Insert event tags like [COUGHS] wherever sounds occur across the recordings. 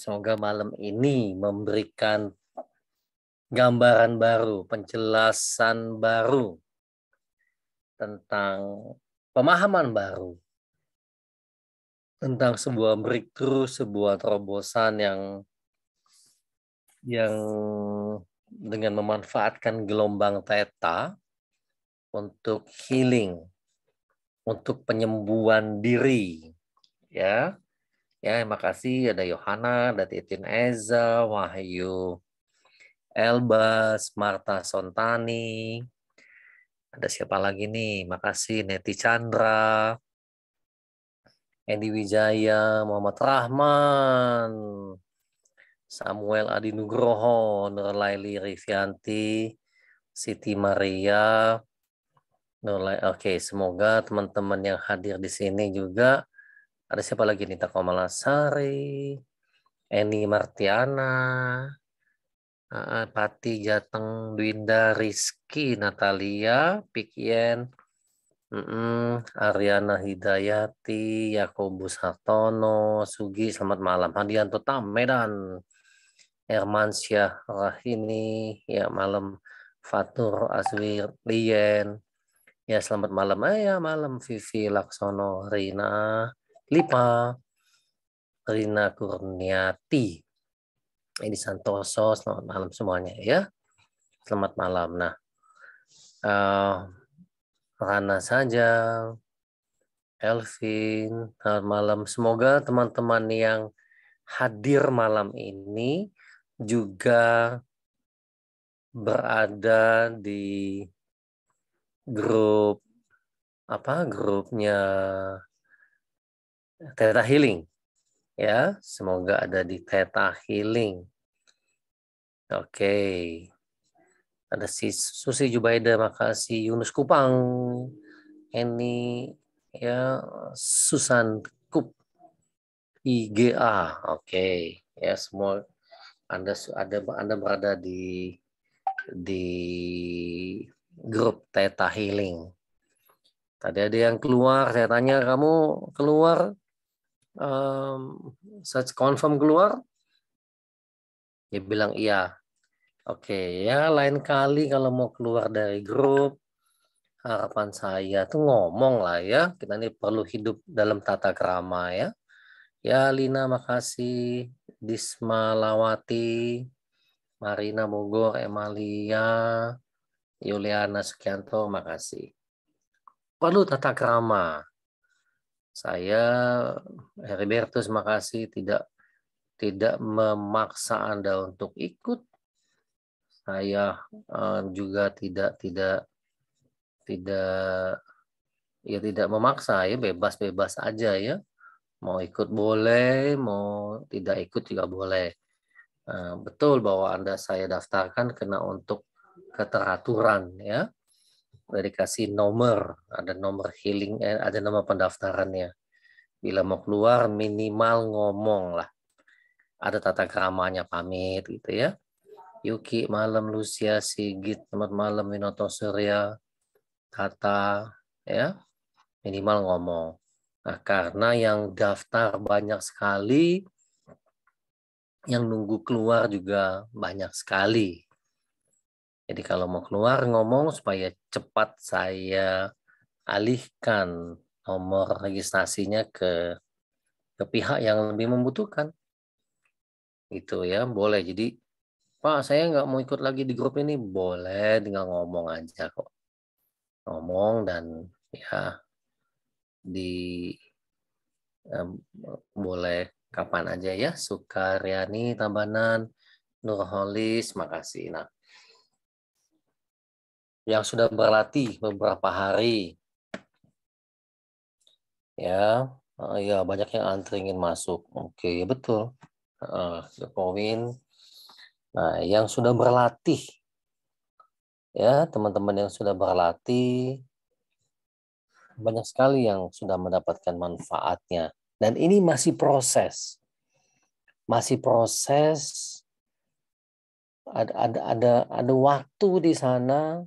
Semoga malam ini memberikan gambaran baru, penjelasan baru tentang pemahaman baru tentang sebuah breakthrough, sebuah terobosan yang yang dengan memanfaatkan gelombang teta untuk healing, untuk penyembuhan diri, ya. Ya, terima kasih ada Yohana, ada Titin Eza, Wahyu, Elbas, Marta Sontani. Ada siapa lagi nih? Makasih Neti Chandra, Andy Wijaya, Muhammad Rahman, Samuel Adi Nugroho, Nur Laili Rivianti, Siti Maria. Nur Oke, okay, semoga teman-teman yang hadir di sini juga ada siapa lagi nih? Takomala Sari, Eni Martiana, Pati Jateng, Dwinda, Rizky, Natalia, Pikien, Ariana Hidayati, Yakobus Hartono, Sugi, selamat malam. Hadianto Tam, Medan. Syah Rahini, ya malam. Fatur Azwir Lien, ya selamat malam. ayah eh, malam Vivi Laksono Rina, 5. Rina Kurniati. Edi Santoso, selamat malam semuanya ya. Selamat malam. Nah, uh, Rana saja, Elvin, selamat malam. Semoga teman-teman yang hadir malam ini juga berada di grup apa grupnya Theta Healing. Ya, semoga ada di Theta Healing. Oke. Okay. Ada si Susi Jubaida, makasih Yunus Kupang. Eni ya Susan Kup IGA. Oke, okay. ya semua Anda ada Anda berada di di grup Theta Healing. Tadi ada yang keluar, saya tanya kamu keluar um, search confirm keluar? Dia bilang iya. Oke okay, ya, lain kali kalau mau keluar dari grup, harapan saya tuh ngomong lah ya. Kita ini perlu hidup dalam tata kerama ya. Ya Lina makasih, Disma Lawati, Marina Bogor, Emalia, Yuliana Sukianto, makasih. Perlu tata kerama saya Herbertus, makasih tidak tidak memaksa Anda untuk ikut. Saya uh, juga tidak tidak tidak ya tidak memaksa ya bebas-bebas aja ya. Mau ikut boleh, mau tidak ikut juga boleh. Uh, betul bahwa Anda saya daftarkan kena untuk keteraturan ya udah dikasih nomor, ada nomor healing, eh, ada nomor pendaftarannya. Bila mau keluar minimal ngomong lah. Ada tata keramanya pamit gitu ya. Yuki malam, Lucia, Sigit, selamat malam, Winoto Surya, Tata, ya minimal ngomong. Nah, karena yang daftar banyak sekali, yang nunggu keluar juga banyak sekali jadi kalau mau keluar ngomong supaya cepat saya alihkan nomor registrasinya ke ke pihak yang lebih membutuhkan. Itu ya, boleh. Jadi, Pak, saya nggak mau ikut lagi di grup ini. Boleh, tinggal ngomong aja kok. Ngomong dan ya di eh, boleh kapan aja ya. Sukaryani Tabanan, Nurholis, makasih. Nah, yang sudah berlatih beberapa hari. Ya, uh, ya banyak yang antri ingin masuk. Oke, okay, ya betul. Uh, Nah, yang sudah berlatih, ya teman-teman yang sudah berlatih, banyak sekali yang sudah mendapatkan manfaatnya. Dan ini masih proses, masih proses. Ada ada ada ada waktu di sana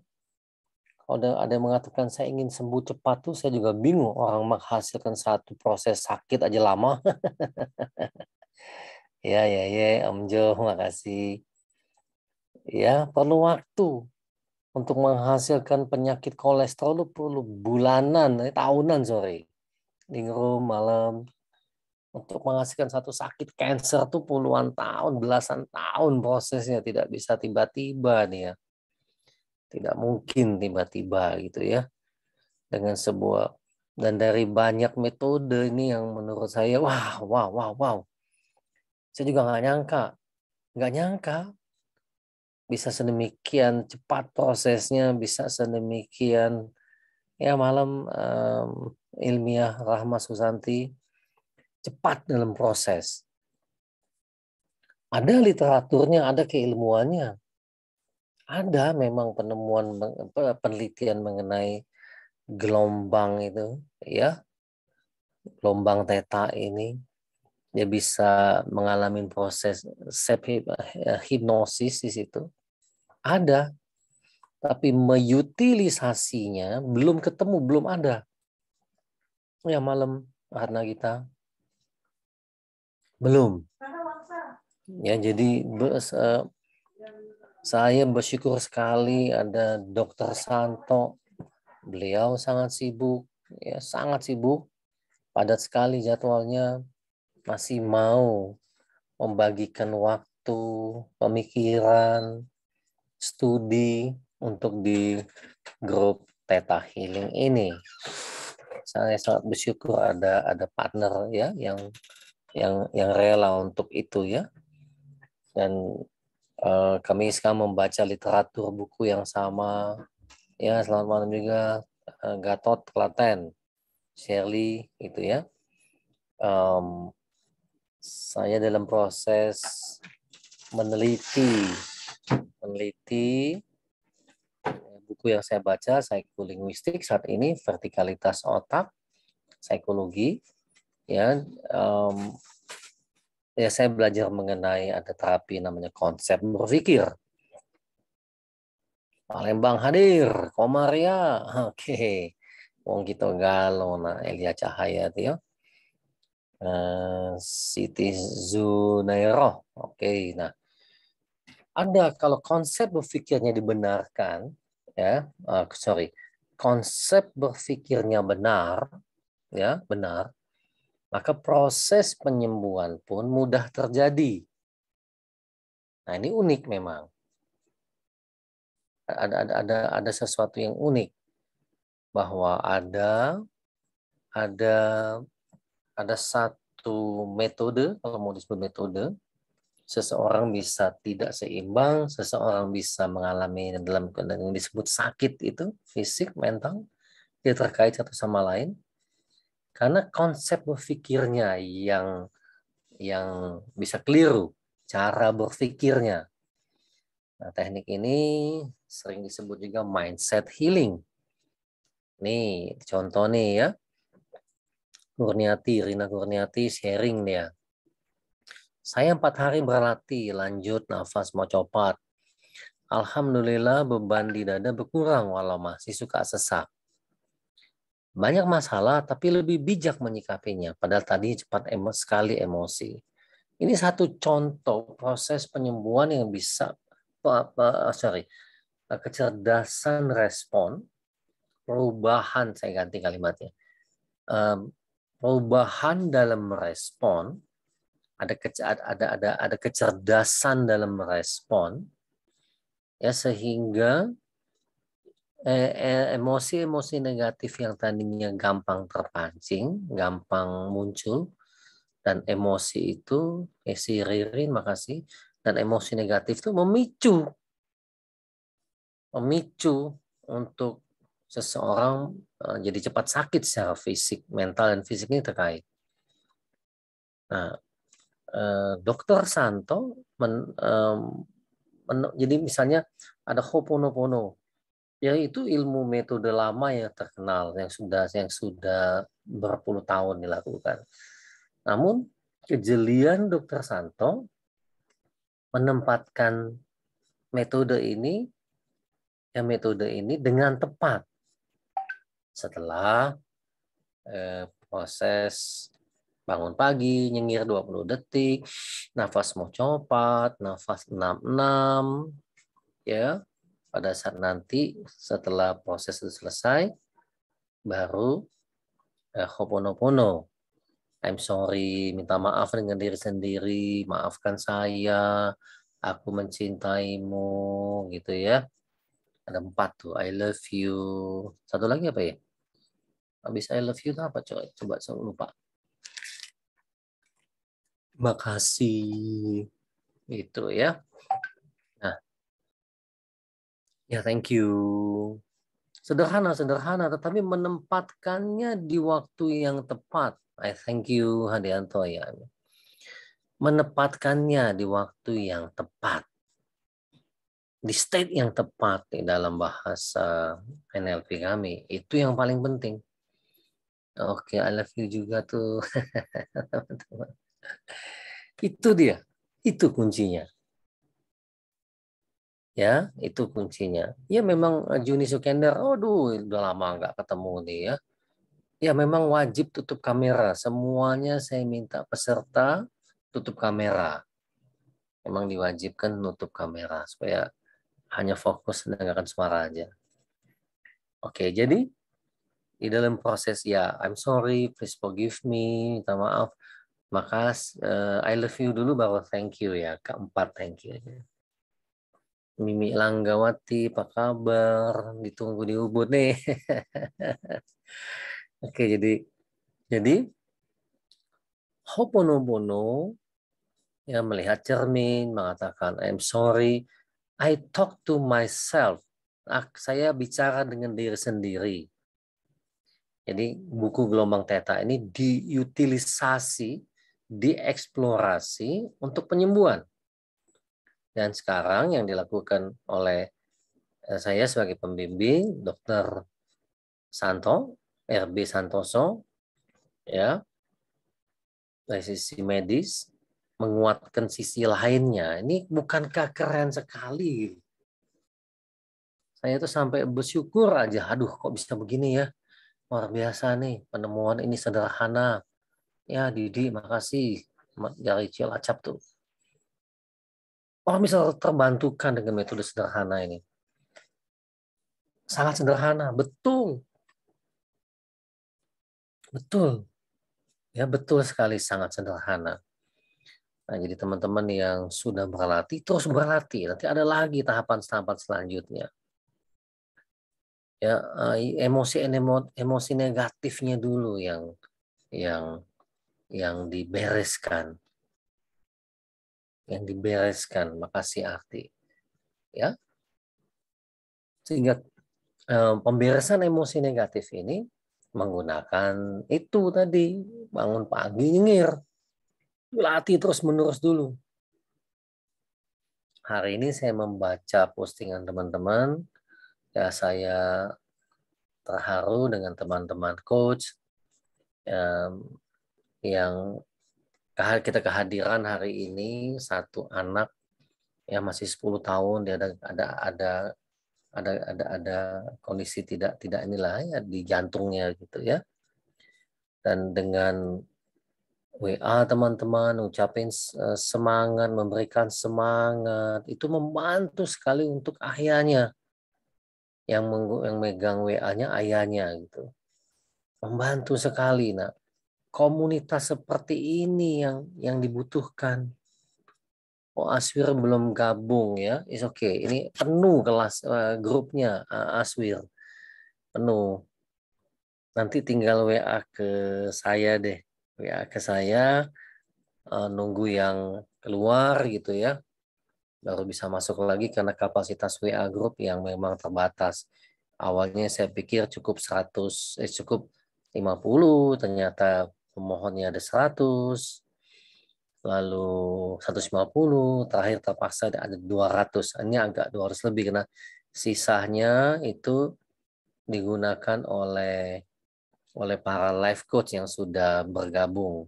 kalau ada, ada yang mengatakan saya ingin sembuh cepat tuh saya juga bingung orang menghasilkan satu proses sakit aja lama [LAUGHS] ya ya ya Om Jo makasih ya perlu waktu untuk menghasilkan penyakit kolesterol itu perlu bulanan eh, tahunan sorry dingrum malam untuk menghasilkan satu sakit kanker tuh puluhan tahun, belasan tahun prosesnya tidak bisa tiba-tiba nih ya. Tidak mungkin tiba-tiba gitu ya. Dengan sebuah dan dari banyak metode ini yang menurut saya wah wow wow wow. Saya juga nggak nyangka, nggak nyangka bisa sedemikian cepat prosesnya, bisa sedemikian ya malam um, ilmiah Rahma Susanti cepat dalam proses. Ada literaturnya, ada keilmuannya. Ada memang penemuan penelitian mengenai gelombang itu, ya. Gelombang teta ini dia bisa mengalami proses eh, hipnosis di situ. Ada. Tapi meyutilisasinya belum ketemu, belum ada. Ya malam karena kita belum. Ya jadi saya bersyukur sekali ada Dokter Santo. Beliau sangat sibuk, ya sangat sibuk, padat sekali jadwalnya, masih mau membagikan waktu, pemikiran, studi untuk di grup Theta Healing ini. Saya sangat bersyukur ada ada partner ya yang yang yang rela untuk itu ya dan Eh, kami sekarang membaca literatur buku yang sama. Ya, selamat malam juga eh, Gatot Klaten, Shirley itu ya. Um, saya dalam proses meneliti meneliti eh, buku yang saya baca psikolinguistik saat ini vertikalitas otak psikologi ya um, ya saya belajar mengenai ada terapi namanya konsep berpikir. Palembang hadir, Komaria, oke. Okay. Wong kita galau, nah Elia Cahaya itu ya. Eh, Siti Zunairo, oke. Okay, nah, ada kalau konsep berpikirnya dibenarkan, ya, uh, sorry, konsep berpikirnya benar, ya benar, maka proses penyembuhan pun mudah terjadi. Nah, ini unik memang. Ada ada ada ada sesuatu yang unik bahwa ada ada ada satu metode kalau mau disebut metode seseorang bisa tidak seimbang, seseorang bisa mengalami dalam yang disebut sakit itu fisik, mental, dia terkait satu sama lain karena konsep berpikirnya yang yang bisa keliru cara berpikirnya nah, teknik ini sering disebut juga mindset healing nih contoh nih ya Kurniati Rina Kurniati sharing nih ya. saya empat hari berlatih lanjut nafas mau copat Alhamdulillah beban di dada berkurang walau masih suka sesak banyak masalah tapi lebih bijak menyikapinya. Padahal tadi cepat emo sekali emosi. Ini satu contoh proses penyembuhan yang bisa sorry eh, kecerdasan respon perubahan saya ganti kalimatnya perubahan dalam respon ada ada ada ada kecerdasan dalam respon ya sehingga emosi-emosi e, negatif yang tadinya gampang terpancing, gampang muncul, dan emosi itu, eh, si Ririn makasih, dan emosi negatif itu memicu, memicu untuk seseorang e, jadi cepat sakit secara fisik, mental dan fisik ini terkait. Nah, e, dokter Santo men, men, jadi misalnya ada Hoponopono ya itu ilmu metode lama yang terkenal yang sudah yang sudah berpuluh tahun dilakukan. Namun kejelian Dr. Santo menempatkan metode ini ya metode ini dengan tepat setelah eh, proses bangun pagi, nyengir 20 detik, nafas mau copat, nafas 66, ya, pada saat nanti setelah proses itu selesai baru eh, hoponopono I'm sorry minta maaf dengan diri sendiri maafkan saya aku mencintaimu gitu ya ada empat tuh I love you satu lagi apa ya habis I love you itu apa coba coba saya lupa makasih itu ya Ya, thank you. Sederhana, sederhana, tetapi menempatkannya di waktu yang tepat. I thank you, Hadianto. Ya. Menempatkannya di waktu yang tepat. Di state yang tepat di dalam bahasa NLP kami. Itu yang paling penting. Oke, okay, I love you juga tuh. [LAUGHS] Itu dia. Itu kuncinya ya itu kuncinya ya memang eh, Juni Sukender duh, udah lama nggak ketemu nih ya ya memang wajib tutup kamera semuanya saya minta peserta tutup kamera memang diwajibkan nutup kamera supaya hanya fokus mendengarkan suara aja oke jadi di dalam proses ya I'm sorry please forgive me minta maaf maka uh, eh, I love you dulu baru thank you ya keempat thank you aja. Mimi Langgawati, apa kabar? Ditunggu di Ubud nih. [LAUGHS] Oke, jadi jadi Hoponopono ya melihat cermin mengatakan I'm sorry, I talk to myself. Ah, saya bicara dengan diri sendiri. Jadi buku gelombang teta ini diutilisasi, dieksplorasi untuk penyembuhan. Dan sekarang yang dilakukan oleh eh, saya sebagai pembimbing Dr. Santo, RB Santoso, ya, dari sisi medis, menguatkan sisi lainnya. Ini bukankah keren sekali? Saya itu sampai bersyukur aja, aduh kok bisa begini ya? Luar biasa nih, penemuan ini sederhana. Ya Didi, makasih. Dari Cilacap tuh orang bisa terbantukan dengan metode sederhana ini. Sangat sederhana, betul. Betul. Ya, betul sekali sangat sederhana. Nah, jadi teman-teman yang sudah berlatih, terus berlatih. Nanti ada lagi tahapan-tahapan selanjutnya. Ya, eh, emosi emosi negatifnya dulu yang yang yang dibereskan yang dibereskan makasih arti ya sehingga eh, pemberesan emosi negatif ini menggunakan itu tadi bangun pagi nyengir latih terus menerus dulu hari ini saya membaca postingan teman-teman ya saya terharu dengan teman-teman coach eh, yang kita kehadiran hari ini satu anak ya masih 10 tahun dia ada ada ada ada ada ada kondisi tidak tidak inilah ya di jantungnya gitu ya dan dengan WA teman-teman ucapin e, semangat memberikan semangat itu membantu sekali untuk ayahnya yang meng, yang megang WA-nya ayahnya gitu membantu sekali nak komunitas seperti ini yang yang dibutuhkan. Oh Aswir belum gabung ya, is oke. Okay. Ini penuh kelas uh, grupnya uh, Aswir penuh. Nanti tinggal WA ke saya deh, WA ke saya uh, nunggu yang keluar gitu ya, baru bisa masuk lagi karena kapasitas WA grup yang memang terbatas. Awalnya saya pikir cukup 100, eh cukup 50, ternyata pemohonnya ada 100, lalu 150, terakhir terpaksa ada 200. Ini agak 200 lebih karena sisanya itu digunakan oleh oleh para life coach yang sudah bergabung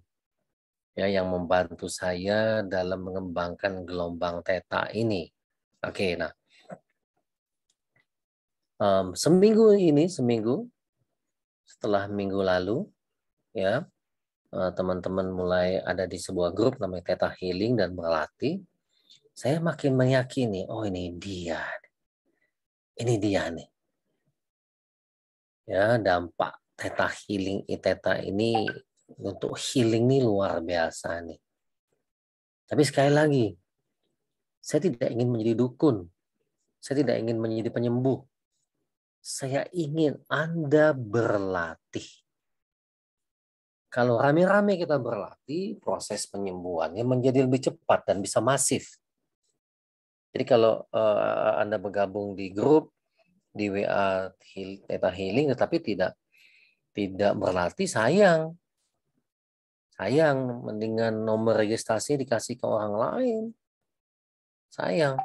ya yang membantu saya dalam mengembangkan gelombang teta ini. Oke, okay, nah um, seminggu ini seminggu setelah minggu lalu ya Eh, teman-teman mulai ada di sebuah grup namanya Theta Healing dan berlatih, saya makin meyakini, oh ini dia, ini dia nih. Ya, dampak Theta Healing Theta ini untuk healing ini luar biasa nih. Tapi sekali lagi, saya tidak ingin menjadi dukun. Saya tidak ingin menjadi penyembuh. Saya ingin Anda berlatih. Kalau rame-rame kita berlatih, proses penyembuhannya menjadi lebih cepat dan bisa masif. Jadi kalau uh, Anda bergabung di grup di WA Theta Healing tetapi tidak tidak berlatih sayang. Sayang mendingan nomor registrasi dikasih ke orang lain. Sayang.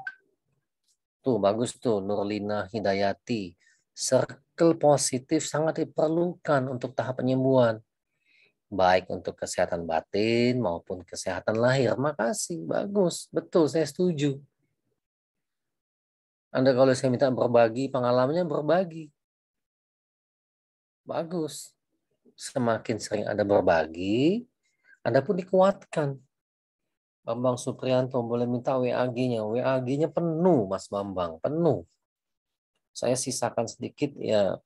Tuh bagus tuh Nurlina Hidayati. Circle positif sangat diperlukan untuk tahap penyembuhan baik untuk kesehatan batin maupun kesehatan lahir. Makasih, bagus, betul, saya setuju. Anda kalau saya minta berbagi pengalamannya berbagi. Bagus. Semakin sering Anda berbagi, Anda pun dikuatkan. Bambang Suprianto boleh minta WAG-nya. WAG-nya penuh, Mas Bambang, penuh. Saya sisakan sedikit ya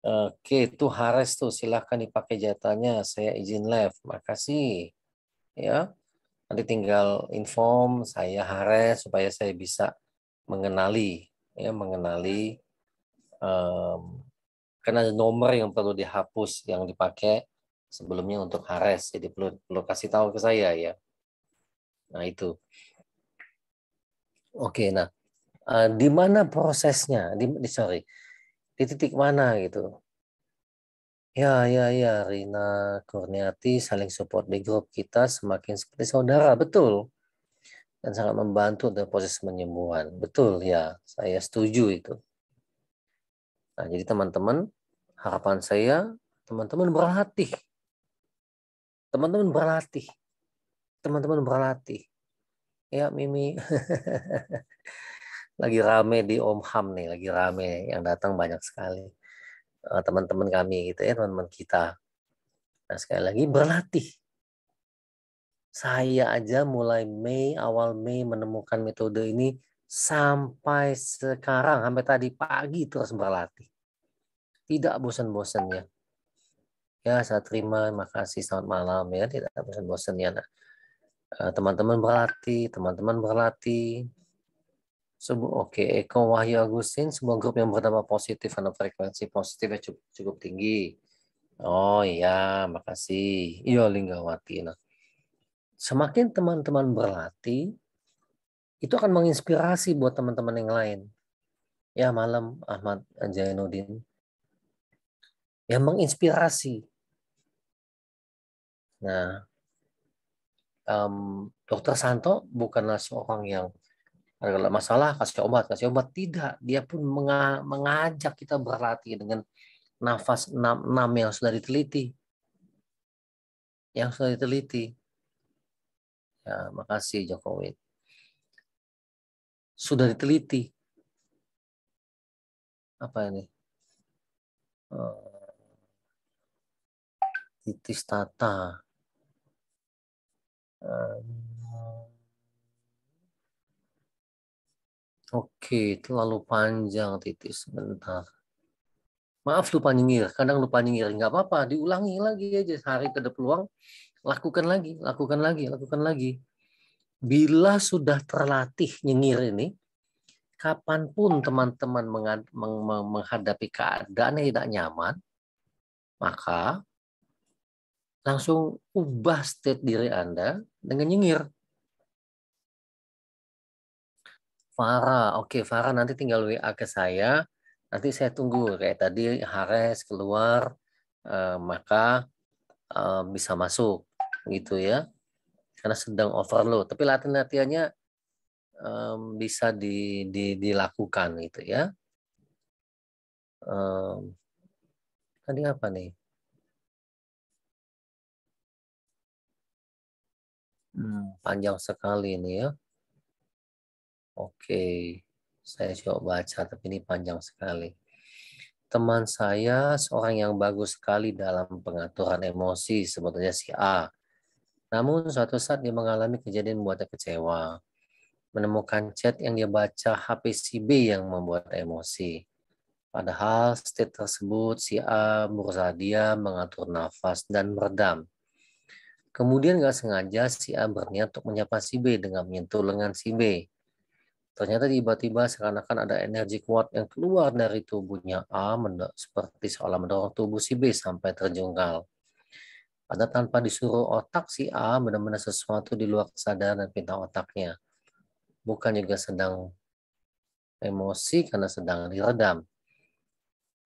Oke, itu Hares tuh silahkan dipakai jatahnya. Saya izin live. Makasih. Ya. Nanti tinggal inform saya Hares supaya saya bisa mengenali ya mengenali um, karena ada nomor yang perlu dihapus yang dipakai sebelumnya untuk Hares. Jadi perlu, perlu kasih tahu ke saya ya. Nah, itu. Oke, nah uh, di mana prosesnya? Di, di sorry di titik mana gitu ya ya ya Rina Kurniati saling support di grup kita semakin seperti saudara betul dan sangat membantu dalam proses penyembuhan betul ya saya setuju itu nah jadi teman-teman harapan saya teman-teman berlatih teman-teman berlatih teman-teman berlatih ya Mimi [LAUGHS] lagi rame di Om Ham nih, lagi rame yang datang banyak sekali eh, teman-teman kami gitu ya, teman-teman kita. Nah, sekali lagi berlatih. Saya aja mulai Mei, awal Mei menemukan metode ini sampai sekarang, sampai tadi pagi terus berlatih. Tidak bosan-bosannya. Ya, saya terima, makasih, selamat malam ya, tidak bosan-bosannya. Nah, eh, teman-teman berlatih, teman-teman berlatih, Oke, okay. Eko Wahyu Agustin, semua grup yang bernama positif karena frekuensi positifnya cukup, cukup tinggi. Oh iya, makasih. Iya, Linggawati. Nah, semakin teman-teman berlatih, itu akan menginspirasi buat teman-teman yang lain. Ya, malam Ahmad Jainuddin. Yang menginspirasi. Nah, um, Dokter Santo bukanlah seorang yang kalau masalah kasih obat, kasih obat tidak. Dia pun mengajak kita berlatih dengan nafas enam yang sudah diteliti. Yang sudah diteliti. Ya, makasih Jokowi. Sudah diteliti. Apa ini? Eh, titis tata. Oke, terlalu panjang titik sebentar. Maaf lupa nyengir, kadang lupa nyengir. Nggak apa-apa, diulangi lagi aja. Sehari ke peluang, lakukan lagi, lakukan lagi, lakukan lagi. Bila sudah terlatih nyengir ini, kapanpun teman-teman menghadapi keadaan yang tidak nyaman, maka langsung ubah state diri Anda dengan nyengir. Farah, oke Farah nanti tinggal WA ke saya. Nanti saya tunggu kayak tadi Hares keluar uh, maka uh, bisa masuk gitu ya. Karena sedang overload. Tapi latihan-latihannya um, bisa di, di, dilakukan gitu ya. Um, tadi apa nih? Hmm, panjang sekali ini ya. Oke, saya coba baca, tapi ini panjang sekali. Teman saya seorang yang bagus sekali dalam pengaturan emosi, sebetulnya si A. Namun suatu saat dia mengalami kejadian membuatnya kecewa. Menemukan chat yang dia baca HP si B yang membuat emosi. Padahal state tersebut si A berusaha dia mengatur nafas dan meredam. Kemudian nggak sengaja si A berniat untuk menyapa si B dengan menyentuh lengan si B. Ternyata tiba-tiba seakan-akan ada energi kuat yang keluar dari tubuhnya A seperti seolah mendorong tubuh si B sampai terjungkal. Ada tanpa disuruh otak si A benar-benar sesuatu di luar kesadaran dan bintang otaknya. Bukan juga sedang emosi karena sedang diredam.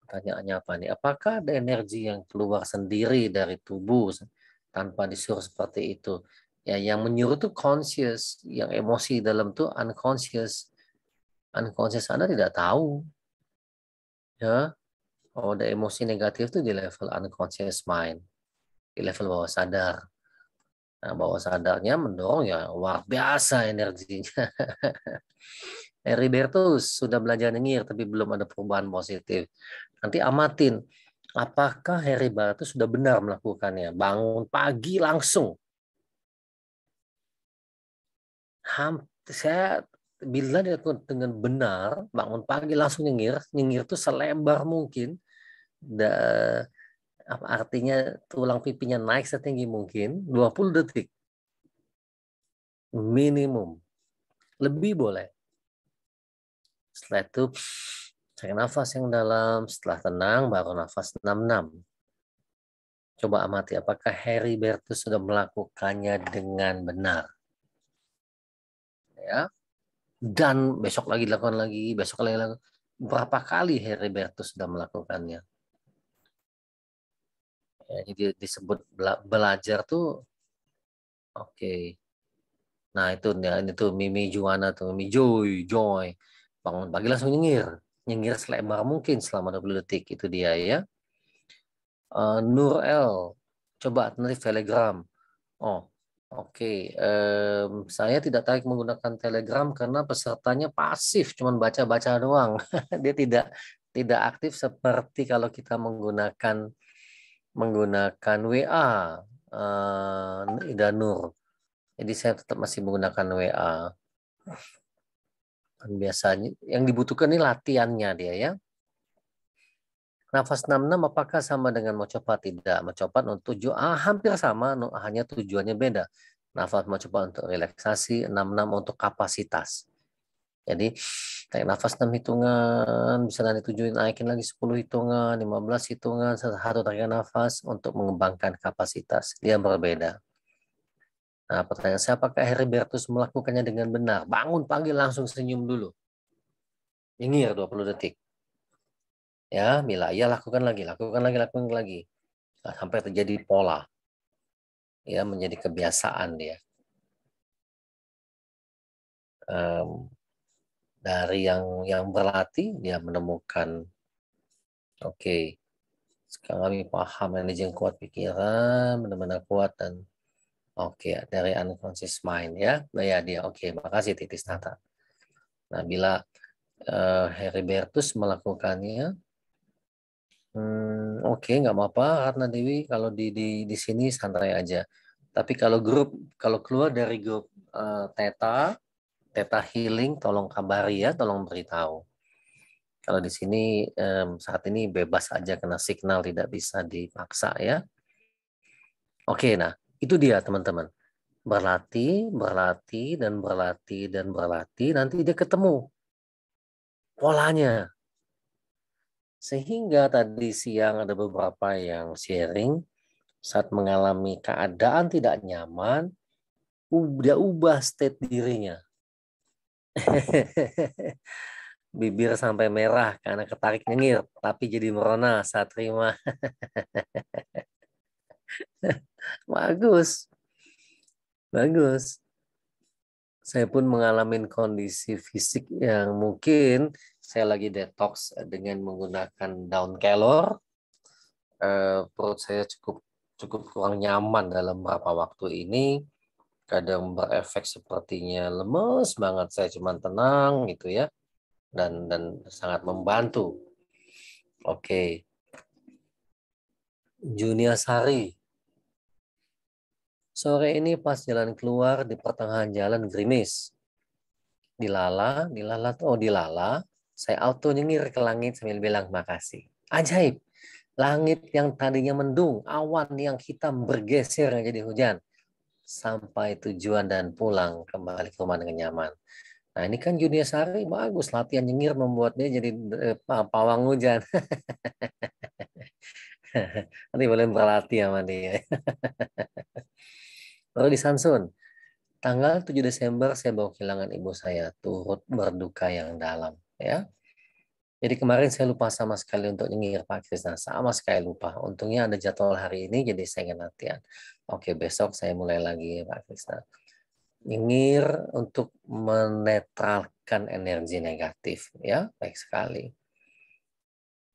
Pertanyaannya apa nih? Apakah ada energi yang keluar sendiri dari tubuh tanpa disuruh seperti itu? ya yang menyuruh tuh conscious yang emosi dalam tuh unconscious unconscious Anda tidak tahu ya oh ada emosi negatif tuh di level unconscious mind di level bawah sadar nah, bawah sadarnya mendorong ya luar biasa energinya Heribertus [LAUGHS] sudah belajar nengir tapi belum ada perubahan positif nanti amatin apakah Heribertus sudah benar melakukannya bangun pagi langsung saya bila dilakukan dengan benar bangun pagi langsung nyengir nyengir tuh selebar mungkin da, apa artinya tulang pipinya naik setinggi mungkin 20 detik minimum lebih boleh setelah itu cari nafas yang dalam setelah tenang baru nafas 66 coba amati apakah Harry Bertus sudah melakukannya dengan benar ya dan besok lagi dilakukan lagi besok lagi dilakukan berapa kali Heribertus sudah melakukannya ya, jadi disebut bela belajar tuh oke okay. nah itu ya tuh Mimi Juana tuh Mimi Joy Joy bangun pagi langsung nyengir nyengir selebar mungkin selama 20 detik itu dia ya uh, Nur El coba nanti telegram oh Oke, um, saya tidak tarik menggunakan Telegram karena pesertanya pasif, cuman baca-baca doang. [LAUGHS] Dia tidak tidak aktif seperti kalau kita menggunakan menggunakan WA eh, Ida Nur, Jadi saya tetap masih menggunakan WA. Kan biasanya yang dibutuhkan ini latihannya dia ya. Nafas 66 apakah sama dengan mocopat? Tidak. Mocopat untuk tujuh ah, hampir sama, hanya tujuannya beda. Nafas mocopat untuk relaksasi, 66 untuk kapasitas. Jadi tarik nafas 6 hitungan, bisa nanti tujuin naikin lagi 10 hitungan, 15 hitungan, satu tarik nafas untuk mengembangkan kapasitas. Dia berbeda. Nah, pertanyaan saya, apakah Herbertus melakukannya dengan benar? Bangun pagi langsung senyum dulu. Nyengir 20 detik ya bila ya lakukan lagi lakukan lagi lakukan lagi nah, sampai terjadi pola ya menjadi kebiasaan dia um, dari yang yang berlatih dia menemukan oke okay, sekarang kami paham manajemen kuat pikiran benar-benar kuat dan oke okay, dari unconscious mind ya nah ya dia oke okay, makasih titis nata nah bila eh, Heribertus melakukannya Hmm, Oke, okay, nggak apa-apa, Ratna Dewi. Kalau di, di di sini santai aja. Tapi kalau grup, kalau keluar dari grup uh, Teta, Teta Healing, tolong kabari ya, tolong beritahu. Kalau di sini um, saat ini bebas aja kena signal, tidak bisa dipaksa ya. Oke, okay, nah itu dia teman-teman. Berlatih, berlatih, dan berlatih, dan berlatih. Nanti dia ketemu polanya sehingga tadi siang ada beberapa yang sharing saat mengalami keadaan tidak nyaman, udah ubah state dirinya. [LAUGHS] Bibir sampai merah karena ketarik nyengir, tapi jadi merona saat terima. [LAUGHS] Bagus. Bagus. Saya pun mengalami kondisi fisik yang mungkin saya lagi detox dengan menggunakan daun kelor. Eh, perut saya cukup cukup kurang nyaman dalam beberapa waktu ini. Kadang berefek sepertinya lemes banget, saya cuma tenang gitu ya. Dan dan sangat membantu. Oke. Okay. Junia Sari. Sore ini pas jalan keluar di pertengahan jalan gerimis dilala, dilala, oh dilala, saya auto nyengir ke langit sambil bilang makasih. Ajaib. Langit yang tadinya mendung, awan yang hitam bergeser jadi hujan. Sampai tujuan dan pulang kembali ke rumah dengan nyaman. Nah ini kan Junia Sari bagus latihan nyengir membuatnya jadi eh, pawang hujan. [LAUGHS] Nanti boleh berlatih sama dia. [LAUGHS] Lalu di Sansun, tanggal 7 Desember saya bawa kehilangan ibu saya turut berduka yang dalam ya. Jadi kemarin saya lupa sama sekali untuk nyengir Pak Krisna, sama sekali lupa. Untungnya ada jadwal hari ini jadi saya ingin latihan. Oke, besok saya mulai lagi Pak Krisna. Nyengir untuk menetralkan energi negatif ya, baik sekali.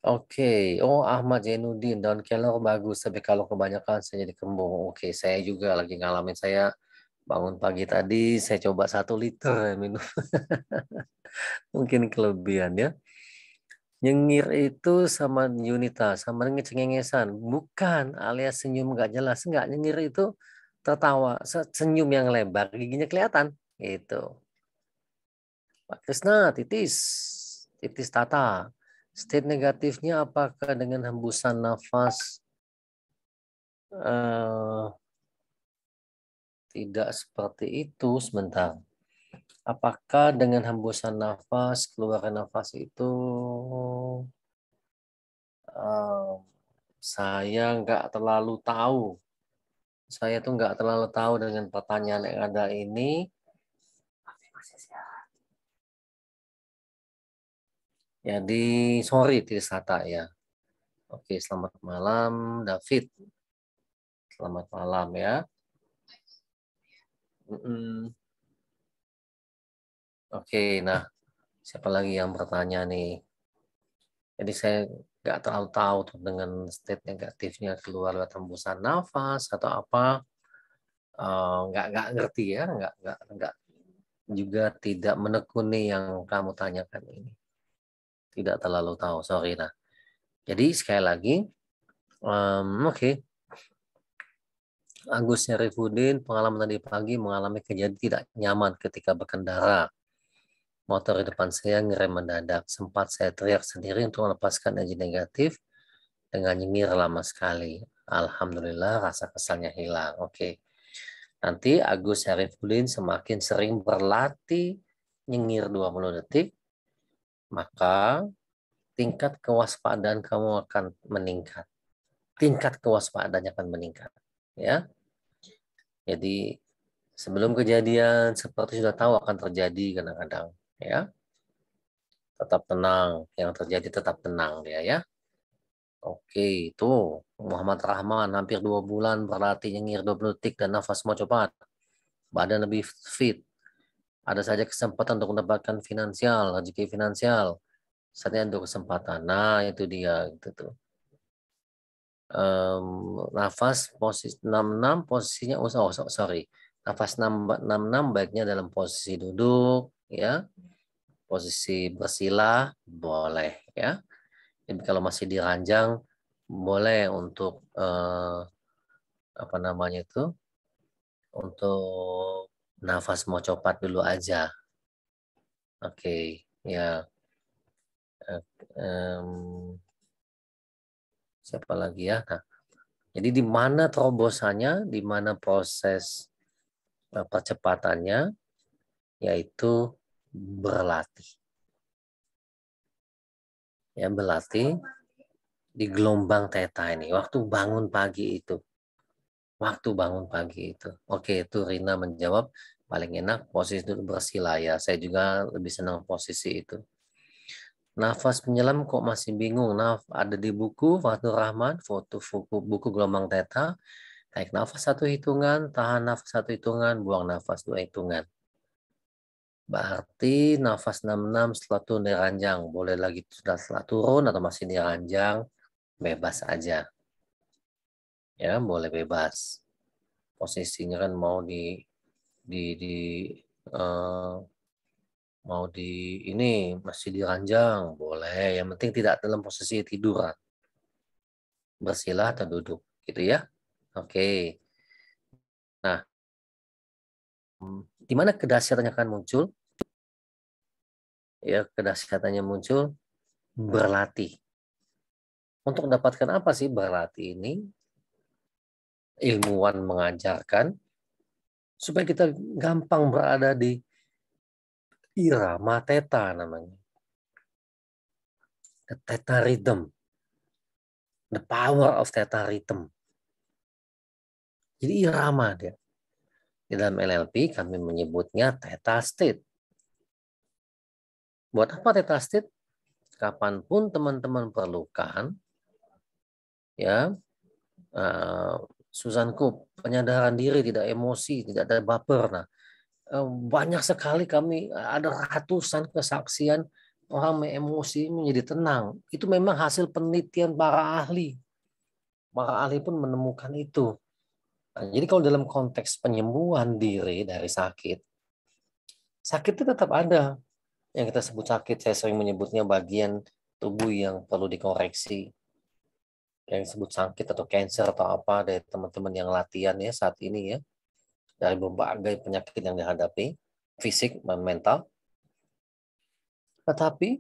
Oke, oh Ahmad Zainuddin, daun kelor bagus, tapi kalau kebanyakan saya jadi kembung. Oke, saya juga lagi ngalamin saya bangun pagi tadi saya coba satu liter oh. ya minum. [LAUGHS] Mungkin kelebihan ya. Nyengir itu sama unita, sama ngecengengesan. Bukan alias senyum nggak jelas. Nggak, nyengir itu tertawa, senyum yang lebar, giginya kelihatan. Itu. Pak Krisna, titis. Titis tata. State negatifnya apakah dengan hembusan nafas eh, tidak seperti itu sebentar. Apakah dengan hembusan nafas, keluaran nafas itu um, saya nggak terlalu tahu. Saya tuh nggak terlalu tahu dengan pertanyaan yang ada ini. Jadi sorry Tirisata ya. Oke, selamat malam David. Selamat malam ya. Mm-mm. Oke, nah siapa lagi yang bertanya nih? Jadi saya nggak terlalu tahu tuh dengan state negatifnya keluar lewat tembusan nafas atau apa eh, nggak uh, nggak ngerti ya nggak nggak nggak juga tidak menekuni yang kamu tanyakan ini tidak terlalu tahu sorry nah jadi sekali lagi um, oke okay. Agus Syarifuddin, pengalaman tadi pagi mengalami kejadian tidak nyaman ketika berkendara. Motor di depan saya ngerem mendadak. Sempat saya teriak sendiri untuk melepaskan energi negatif dengan nyengir lama sekali. Alhamdulillah rasa kesalnya hilang. Oke. Nanti Agus Syarifuddin semakin sering berlatih nyengir 20 detik, maka tingkat kewaspadaan kamu akan meningkat. Tingkat kewaspadaannya akan meningkat ya jadi sebelum kejadian seperti sudah tahu akan terjadi kadang-kadang ya. Tetap tenang, yang terjadi tetap tenang dia ya, ya. Oke, itu Muhammad Rahman hampir dua bulan berlatih nyengir 20 detik dan nafas mau cepat. Badan lebih fit. Ada saja kesempatan untuk mendapatkan finansial, rezeki finansial. Saatnya untuk kesempatan. Nah, itu dia gitu tuh um, nafas posisi 66 posisinya oh, oh sorry nafas 66 baiknya dalam posisi duduk ya posisi bersila boleh ya Jadi kalau masih diranjang boleh untuk uh, apa namanya itu untuk nafas mau copat dulu aja oke okay, ya um, siapa lagi ya. Nah, jadi di mana terobosannya, di mana proses eh, percepatannya, yaitu berlatih. Ya, berlatih di gelombang teta ini, waktu bangun pagi itu. Waktu bangun pagi itu. Oke, itu Rina menjawab, paling enak posisi itu bersila ya. Saya juga lebih senang posisi itu. Nafas penyelam kok masih bingung. Naf ada di buku Fathur Rahman, foto buku, buku gelombang teta. Naik nafas satu hitungan, tahan nafas satu hitungan, buang nafas dua hitungan. Berarti nafas 66 setelah turun di ranjang. Boleh lagi sudah setelah turun atau masih di ranjang, bebas aja. Ya, boleh bebas. Posisinya kan mau di di di uh, mau di ini masih diranjang boleh yang penting tidak dalam posisi tiduran bersila atau duduk gitu ya oke nah di mana kedahsyatannya akan muncul ya kedahsyatannya muncul berlatih untuk mendapatkan apa sih berlatih ini ilmuwan mengajarkan supaya kita gampang berada di irama teta namanya. The theta rhythm. The power of theta rhythm. Jadi irama dia. Di dalam NLP kami menyebutnya theta state. Buat apa theta state? Kapanpun teman-teman perlukan, ya uh, Susanku penyadaran diri, tidak emosi, tidak ada baper. Nah, Eh, banyak sekali kami ada ratusan kesaksian orang emosi menjadi tenang. Itu memang hasil penelitian para ahli. Para ahli pun menemukan itu. Nah, jadi kalau dalam konteks penyembuhan diri dari sakit, sakit itu tetap ada. Yang kita sebut sakit, saya sering menyebutnya bagian tubuh yang perlu dikoreksi. Yang disebut sakit atau cancer atau apa dari teman-teman yang latihan ya saat ini ya dari berbagai penyakit yang dihadapi, fisik dan mental. Tetapi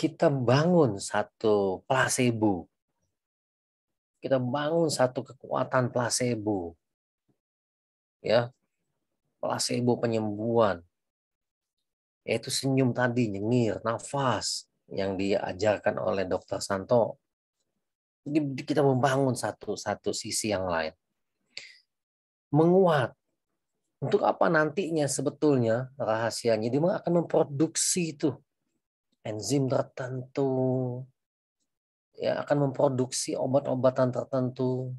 kita bangun satu placebo. Kita bangun satu kekuatan placebo. Ya. Placebo penyembuhan. Yaitu senyum tadi, nyengir, nafas yang diajarkan oleh Dokter Santo. Jadi kita membangun satu satu sisi yang lain. Menguat untuk apa nantinya sebetulnya rahasianya? Dia akan memproduksi itu enzim tertentu, ya akan memproduksi obat-obatan tertentu.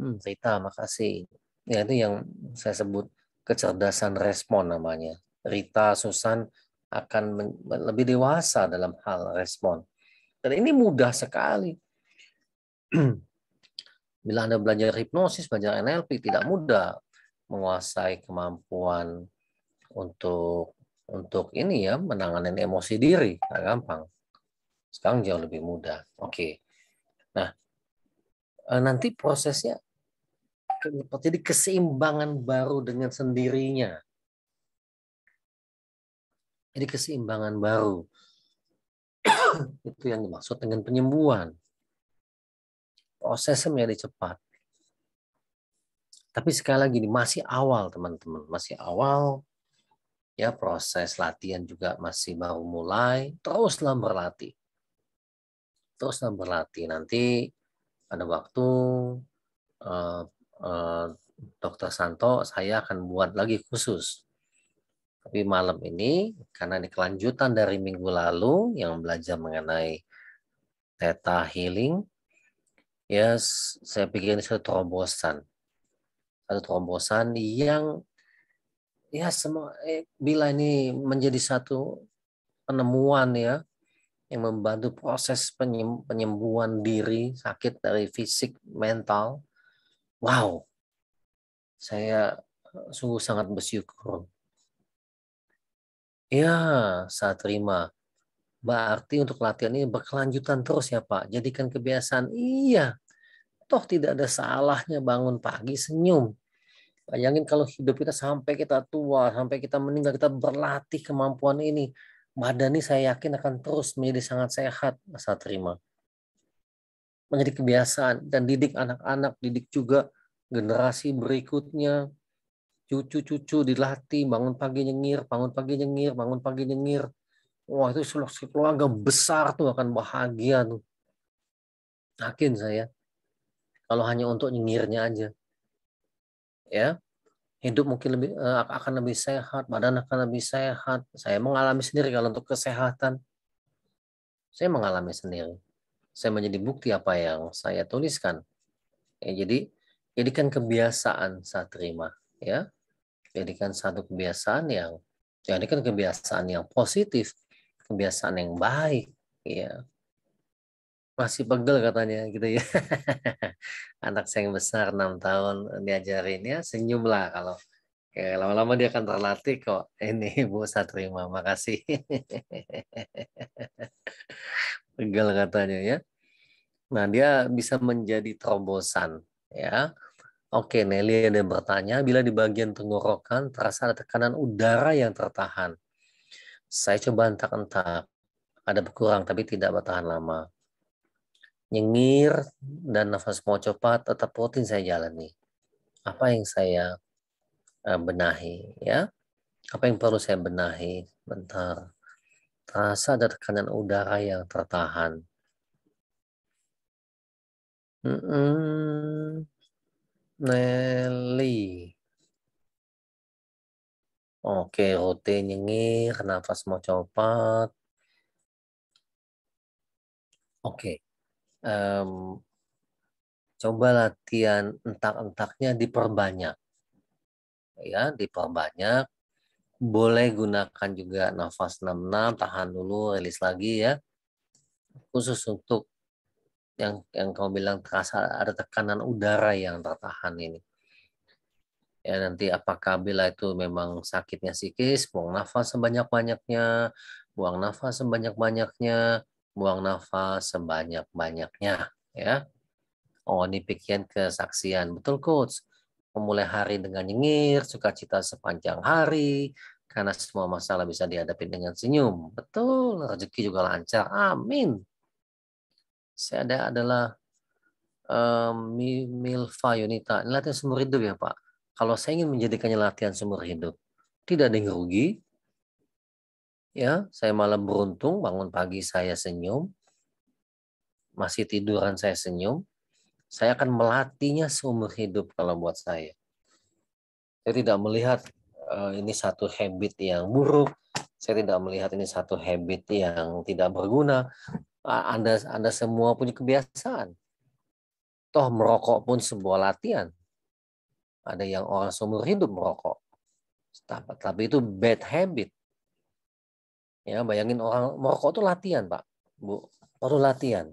Hmm, Rita, makasih. Ya itu yang saya sebut kecerdasan respon namanya. Rita Susan akan lebih dewasa dalam hal respon. Dan ini mudah sekali. [CLEARS THROAT] Bila Anda belajar hipnosis, belajar NLP, tidak mudah menguasai kemampuan untuk untuk ini ya menangani emosi diri nggak gampang sekarang jauh lebih mudah oke nah eh, nanti prosesnya jadi keseimbangan baru dengan sendirinya jadi keseimbangan baru [COUGHS] itu yang dimaksud dengan penyembuhan prosesnya menjadi cepat tapi sekali lagi ini masih awal teman-teman, masih awal ya proses latihan juga masih baru mulai, teruslah berlatih. Teruslah berlatih nanti ada waktu uh, uh, Dokter Santo saya akan buat lagi khusus. Tapi malam ini karena ini kelanjutan dari minggu lalu yang belajar mengenai theta healing, ya yes, saya pikir ini suatu terobosan atau terobosan yang ya semua eh, bila ini menjadi satu penemuan ya yang membantu proses penyembuhan diri sakit dari fisik mental wow saya eh, sungguh sangat bersyukur ya saya terima berarti untuk latihan ini berkelanjutan terus ya Pak jadikan kebiasaan iya toh tidak ada salahnya bangun pagi senyum. Bayangin kalau hidup kita sampai kita tua, sampai kita meninggal, kita berlatih kemampuan ini. Badan ini saya yakin akan terus menjadi sangat sehat, saya terima. Menjadi kebiasaan dan didik anak-anak, didik juga generasi berikutnya. Cucu-cucu dilatih, bangun pagi nyengir, bangun pagi nyengir, bangun pagi nyengir. Wah itu keluarga besar tuh akan bahagia tuh. Yakin saya kalau hanya untuk nyengirnya aja. Ya, hidup mungkin lebih eh, akan lebih sehat, badan akan lebih sehat. Saya mengalami sendiri kalau untuk kesehatan. Saya mengalami sendiri. Saya menjadi bukti apa yang saya tuliskan. Ya, jadi kan kebiasaan saya terima, ya. kan satu kebiasaan yang kan kebiasaan yang positif, kebiasaan yang baik, ya masih pegel katanya gitu ya. [LAUGHS] Anak saya yang besar enam tahun diajarin ya senyum lah kalau ya, lama-lama dia akan terlatih kok. Ini ibu saya terima makasih. [LAUGHS] pegel katanya ya. Nah dia bisa menjadi terobosan ya. Oke Nelly ada yang bertanya bila di bagian tenggorokan terasa ada tekanan udara yang tertahan. Saya coba entak-entak ada berkurang tapi tidak bertahan lama nyengir dan nafas mau cepat tetap rutin saya jalani. Apa yang saya eh, benahi ya? Apa yang perlu saya benahi? Bentar. Terasa ada tekanan udara yang tertahan. Mm Nelly. Oke, rutin nyengir, nafas mau cepat. Oke, um, coba latihan entak-entaknya diperbanyak. Ya, diperbanyak. Boleh gunakan juga nafas 66, tahan dulu, rilis lagi ya. Khusus untuk yang yang kamu bilang terasa ada tekanan udara yang tertahan ini. Ya nanti apakah bila itu memang sakitnya psikis, buang nafas sebanyak-banyaknya, buang nafas sebanyak-banyaknya, buang nafas sebanyak-banyaknya ya. Oh, ini pikiran kesaksian. Betul coach. Memulai hari dengan nyengir, sukacita sepanjang hari, karena semua masalah bisa dihadapi dengan senyum. Betul, rezeki juga lancar. Amin. Saya ada adalah um, Milva Yunita. Ini latihan seumur hidup ya Pak. Kalau saya ingin menjadikannya latihan seumur hidup, tidak ada yang rugi, ya saya malam beruntung bangun pagi saya senyum masih tiduran saya senyum saya akan melatihnya seumur hidup kalau buat saya saya tidak melihat uh, ini satu habit yang buruk saya tidak melihat ini satu habit yang tidak berguna anda anda semua punya kebiasaan toh merokok pun sebuah latihan ada yang orang seumur hidup merokok tapi itu bad habit Ya, bayangin orang merokok itu latihan, Pak. Bu, perlu latihan.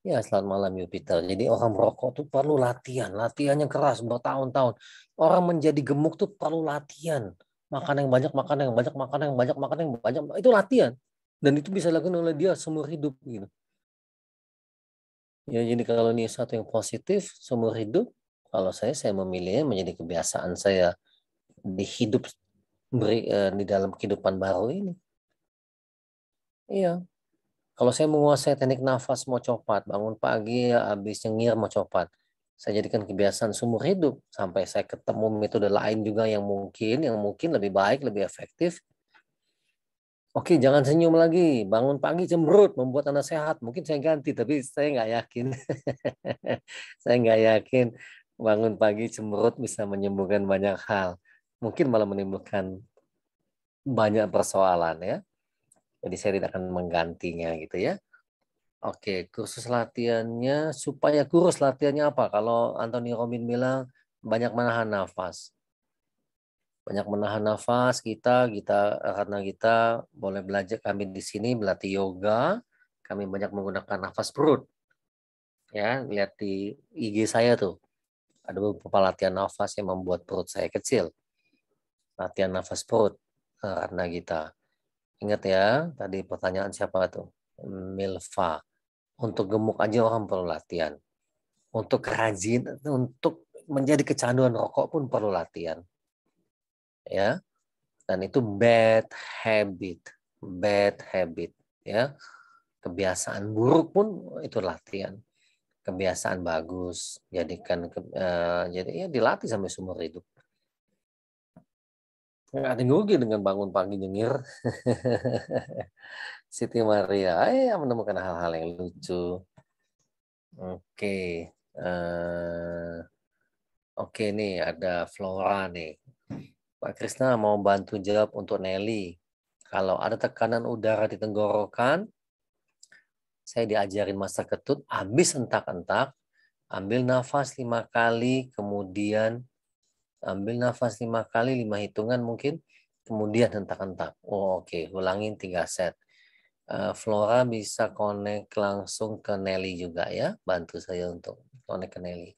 Ya, selamat malam Jupiter. Jadi orang merokok itu perlu latihan, latihan yang keras bertahun-tahun. Orang menjadi gemuk tuh perlu latihan. Makan yang banyak, makan yang banyak, makan yang banyak, makan yang banyak. Itu latihan. Dan itu bisa dilakukan oleh dia seumur hidup gitu. Ya, jadi kalau ini satu yang positif seumur hidup, kalau saya saya memilih menjadi kebiasaan saya di hidup beri, eh, di dalam kehidupan baru ini. Iya. Kalau saya menguasai teknik nafas mau copat, bangun pagi habis nyengir mau copat. Saya jadikan kebiasaan seumur hidup sampai saya ketemu metode lain juga yang mungkin yang mungkin lebih baik, lebih efektif. Oke, jangan senyum lagi. Bangun pagi cemberut, membuat anak sehat. Mungkin saya ganti, tapi saya nggak yakin. [LAUGHS] saya nggak yakin bangun pagi cemberut bisa menyembuhkan banyak hal mungkin malah menimbulkan banyak persoalan ya. Jadi saya tidak akan menggantinya gitu ya. Oke, kursus latihannya supaya kurus latihannya apa? Kalau Anthony Robin bilang banyak menahan nafas. Banyak menahan nafas kita, kita karena kita boleh belajar kami di sini melatih yoga, kami banyak menggunakan nafas perut. Ya, lihat di IG saya tuh. Ada beberapa latihan nafas yang membuat perut saya kecil latihan nafas perut eh, karena kita. Ingat ya, tadi pertanyaan siapa tuh? Milfa Untuk gemuk aja orang perlu latihan. Untuk kerajin, untuk menjadi kecanduan rokok pun perlu latihan. Ya. Dan itu bad habit, bad habit, ya. Kebiasaan buruk pun itu latihan kebiasaan bagus jadikan ke, uh, jadi ya dilatih sampai seumur hidup Nggak ada rugi dengan bangun pagi nyengir. [LAUGHS] Siti Maria, ayo eh, menemukan hal-hal yang lucu. Oke. Okay. Uh, eh, Oke okay nih, ada Flora nih. Pak Krisna mau bantu jawab untuk Nelly. Kalau ada tekanan udara di tenggorokan, saya diajarin masa ketut, habis entak-entak, ambil nafas lima kali, kemudian ambil nafas lima kali, lima hitungan mungkin, kemudian hentak-hentak. Oh, Oke, okay. ulangin tiga set. Eh, Flora bisa connect langsung ke Nelly juga ya, bantu saya untuk connect ke Nelly.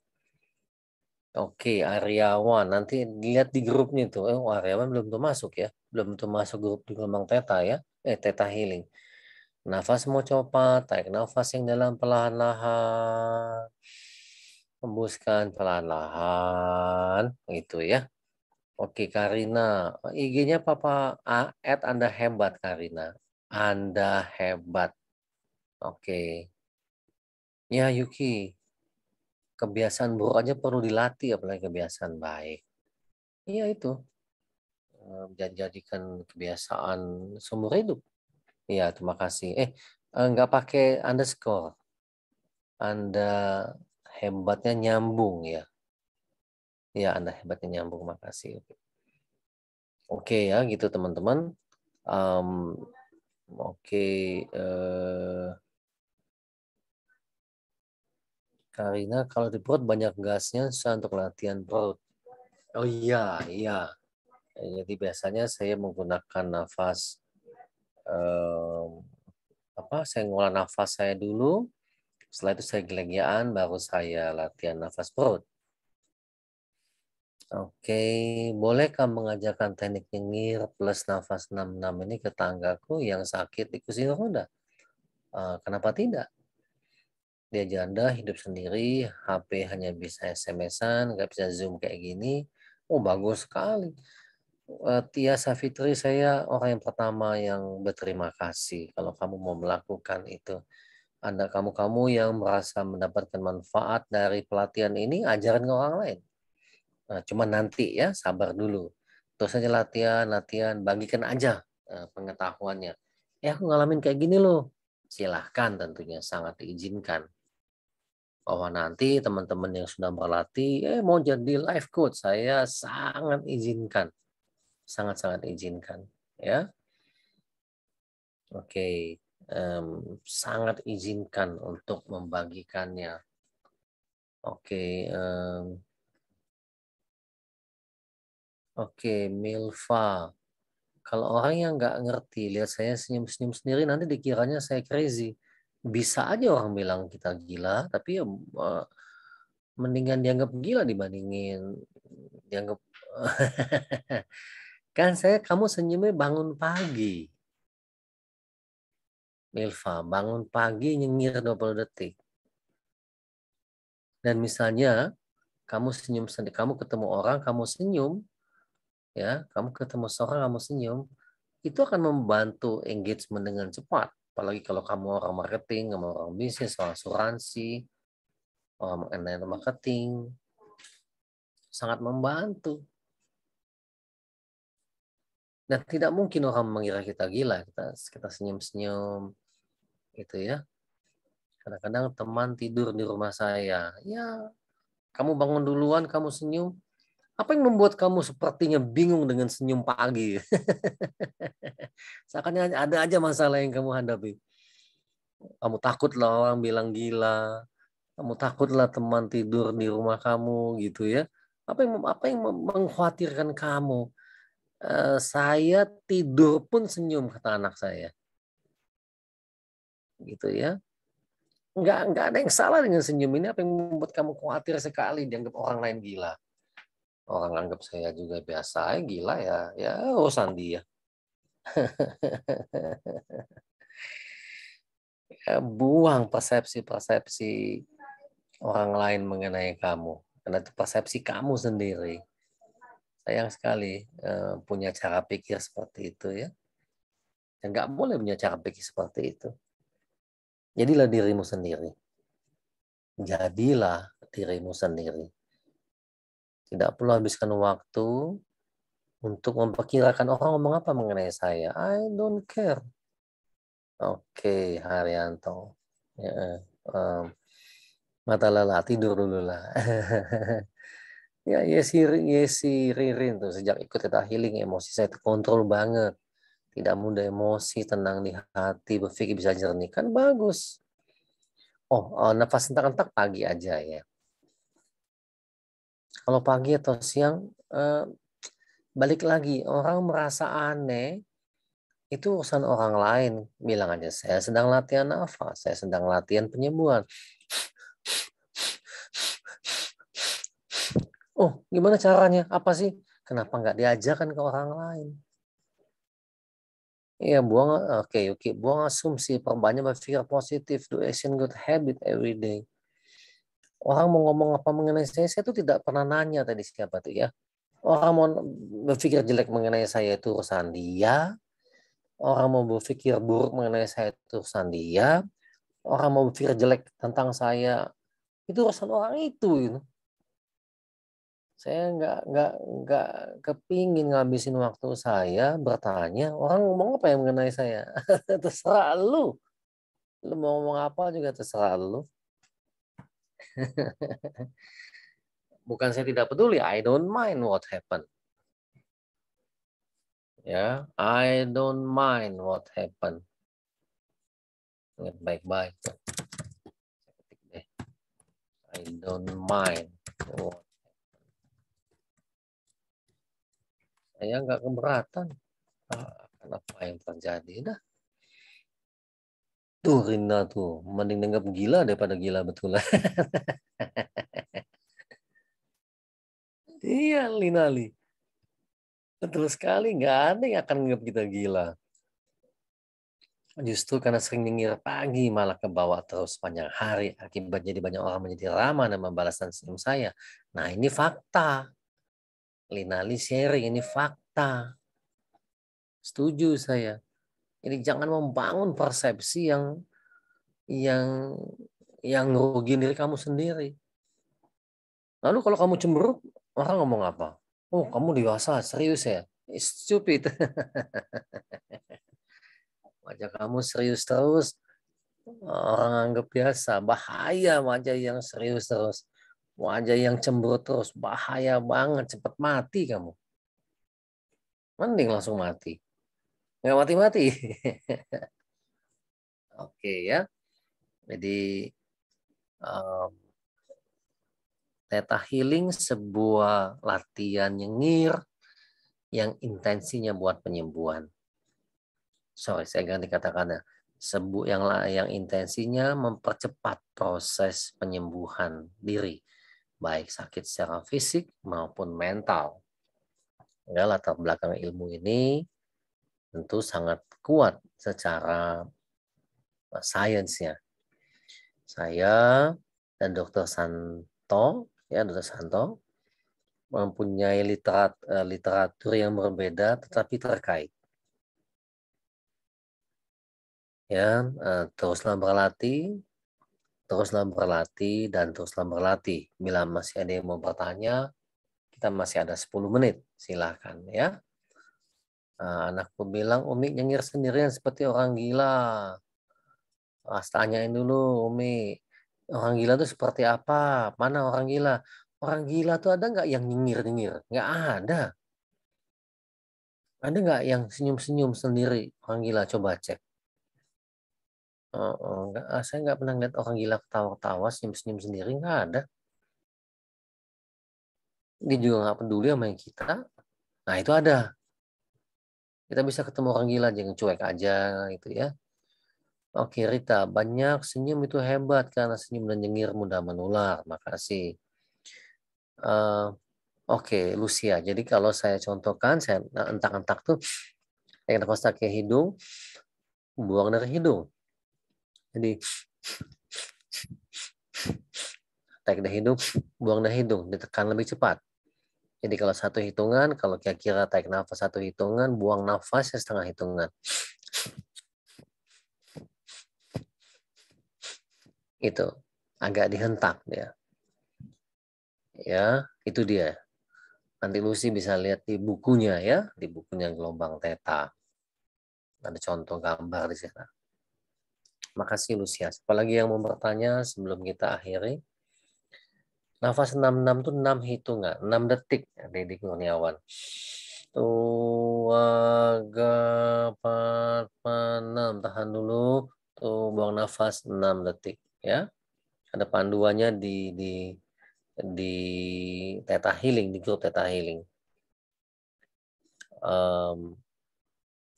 Oke, okay, Aryawan. Nanti lihat di grupnya tuh. Eh, oh, Aryawan belum tuh masuk ya. Belum tuh masuk grup di gelombang Teta ya. Eh, Teta Healing. Nafas mau coba, tarik nafas yang dalam perlahan-lahan hembuskan pelan lahan itu ya. Oke Karina, IG-nya Papa At Anda hebat Karina. Anda hebat. Oke. Ya Yuki, kebiasaan buruk aja perlu dilatih apalagi kebiasaan baik. Iya itu. Ehm, jadikan kebiasaan seumur hidup. Iya, terima kasih. Eh, eh nggak pakai underscore. Anda hebatnya nyambung ya. Ya, Anda hebatnya nyambung. Makasih. Oke, okay, ya gitu teman-teman. Um, Oke. Okay, uh, eh, Karina, kalau di perut banyak gasnya, saya untuk latihan perut. Oh iya, iya. Jadi biasanya saya menggunakan nafas um, apa saya ngolah nafas saya dulu setelah itu saya gelegiaan, baru saya latihan nafas perut. Oke, bolehkah mengajarkan teknik nyengir plus nafas 66 ini ke tanggaku yang sakit di kursi roda? Uh, kenapa tidak? Dia janda, hidup sendiri, HP hanya bisa SMS-an, nggak bisa Zoom kayak gini. Oh, bagus sekali. Eh, Tia Safitri saya orang yang pertama yang berterima kasih kalau kamu mau melakukan itu. Anda kamu-kamu yang merasa mendapatkan manfaat dari pelatihan ini, ajarin ke orang lain. Nah, cuma nanti ya, sabar dulu. Terus aja latihan, latihan, bagikan aja eh, pengetahuannya. Eh, aku ngalamin kayak gini loh. Silahkan tentunya, sangat diizinkan. Bahwa nanti teman-teman yang sudah berlatih, eh mau jadi life coach, saya sangat izinkan. Sangat-sangat izinkan. ya. Oke um, sangat izinkan untuk membagikannya. Oke, okay, um, oke okay, Milva. Kalau orang yang nggak ngerti, lihat saya senyum-senyum sendiri, nanti dikiranya saya crazy. Bisa aja orang bilang kita gila, tapi ya, uh, mendingan dianggap gila dibandingin dianggap [LAUGHS] kan saya kamu senyumnya bangun pagi Milva, bangun pagi nyengir 20 detik. Dan misalnya kamu senyum sendiri, kamu ketemu orang, kamu senyum, ya, kamu ketemu seorang, kamu senyum, itu akan membantu engagement dengan cepat. Apalagi kalau kamu orang marketing, kamu orang bisnis, orang asuransi, orang online marketing, sangat membantu. Dan tidak mungkin orang mengira kita gila, kita kita senyum-senyum, gitu ya. Kadang-kadang teman tidur di rumah saya. Ya, kamu bangun duluan, kamu senyum. Apa yang membuat kamu sepertinya bingung dengan senyum pagi? [LAUGHS] Seakan ada aja masalah yang kamu hadapi. Kamu takut lah orang bilang gila. Kamu takutlah teman tidur di rumah kamu gitu ya. Apa yang apa yang mengkhawatirkan kamu? Eh, saya tidur pun senyum kata anak saya gitu ya nggak nggak ada yang salah dengan senyum ini apa yang membuat kamu khawatir sekali dianggap orang lain gila orang anggap saya juga biasa ya, gila ya ya urusan dia [LAUGHS] ya, buang persepsi-persepsi orang lain mengenai kamu karena itu persepsi kamu sendiri sayang sekali eh, punya cara pikir seperti itu ya dan nggak boleh punya cara pikir seperti itu Jadilah dirimu sendiri. Jadilah dirimu sendiri. Tidak perlu habiskan waktu untuk memperkirakan orang ngomong apa mengenai saya. I don't care. Oke, okay, Haryanto. Ya, um, mata lelah, tidur dulu lah. [LAUGHS] ya, Yesi, iya Yesi iya Ririn tuh sejak ikut kita healing emosi saya terkontrol banget tidak mudah emosi, tenang di hati, berpikir bisa jernih kan bagus. Oh, eh, nafas entak-entak pagi aja ya. Kalau pagi atau siang eh, balik lagi orang merasa aneh itu urusan orang lain. Bilang aja saya sedang latihan nafas, saya sedang latihan penyembuhan. Oh, gimana caranya? Apa sih? Kenapa nggak diajarkan ke orang lain? Iya, buang oke okay, oke, okay. buang asumsi, perbanyak berpikir positif, do action good habit every day. Orang mau ngomong apa mengenai saya, saya tuh tidak pernah nanya tadi siapa tuh ya. Orang mau berpikir jelek mengenai saya itu urusan dia. Orang mau berpikir buruk mengenai saya itu urusan dia. Orang mau berpikir jelek tentang saya itu urusan orang itu. Gitu saya nggak nggak nggak kepingin ngabisin waktu saya bertanya orang ngomong apa yang mengenai saya [LAUGHS] terserah lu lu mau ngomong apa juga terserah lu [LAUGHS] bukan saya tidak peduli I don't mind what happened ya yeah, I don't mind what happened baik-baik I don't mind what saya nggak keberatan akan ah, apa yang terjadi dah tuh Rina tuh mending dengar gila daripada gila betulan [LAUGHS] iya Linali betul sekali nggak ada yang akan menganggap kita gila justru karena sering nyengir pagi malah ke bawah terus panjang hari akibat jadi banyak orang menjadi ramah dan membalaskan senyum saya nah ini fakta Linali sharing, ini fakta. Setuju saya. Ini jangan membangun persepsi yang yang yang rugi diri kamu sendiri. Lalu kalau kamu cemberut, orang ngomong apa? Oh, kamu dewasa, serius ya? It's stupid. [LAUGHS] wajah kamu serius terus, orang anggap biasa. Bahaya wajah yang serius terus. Wajah yang cemberut terus bahaya banget, cepat mati kamu. Mending langsung mati. Nggak mati-mati. [LAUGHS] Oke ya. Jadi um, teta Healing sebuah latihan nyengir yang intensinya buat penyembuhan. Sorry, saya ganti katakannya Sebu yang yang intensinya mempercepat proses penyembuhan diri baik sakit secara fisik maupun mental. Ya, latar belakang ilmu ini tentu sangat kuat secara eh, sainsnya. Saya dan Dr. Santo, ya Dr. Santo mempunyai literat, eh, literatur yang berbeda tetapi terkait. Ya, eh, teruslah berlatih teruslah berlatih dan teruslah berlatih. Bila masih ada yang mau bertanya, kita masih ada 10 menit. Silahkan ya. Nah, anakku bilang, Umi nyengir sendirian seperti orang gila. Mas tanyain dulu, Umi. Orang gila itu seperti apa? Mana orang gila? Orang gila tuh ada nggak yang nyengir-nyengir? Nggak ada. Ada nggak yang senyum-senyum sendiri orang gila? Coba cek. Oh, oh, enggak, ah, saya nggak pernah lihat orang gila ketawa-ketawa, senyum-senyum sendiri nggak ada. Dia juga nggak peduli sama yang kita. Nah itu ada. Kita bisa ketemu orang gila jangan cuek aja gitu ya. Oke Rita, banyak senyum itu hebat karena senyum dan nyengir mudah menular. Makasih. Uh, Oke Lucia, jadi kalau saya contohkan, saya eh, entak-entak tuh, yang nafas ke hidung, buang dari hidung jadi tarik dari hidung, buang dari hidung, ditekan lebih cepat. Jadi kalau satu hitungan, kalau kira-kira tarik nafas satu hitungan, buang nafas setengah hitungan. Itu agak dihentak ya Ya, itu dia. Nanti Lucy bisa lihat di bukunya ya, di bukunya gelombang teta. Ada contoh gambar di sana. Makasih Lucia. Apalagi yang mau bertanya sebelum kita akhiri. Nafas 66 itu 6 hitungan, 6 detik, Deddy Kurniawan. Tua, panam. Tahan dulu. Tuh, buang nafas 6 detik. ya. Ada panduannya di, di, di Teta Healing, di grup Teta Healing. Um,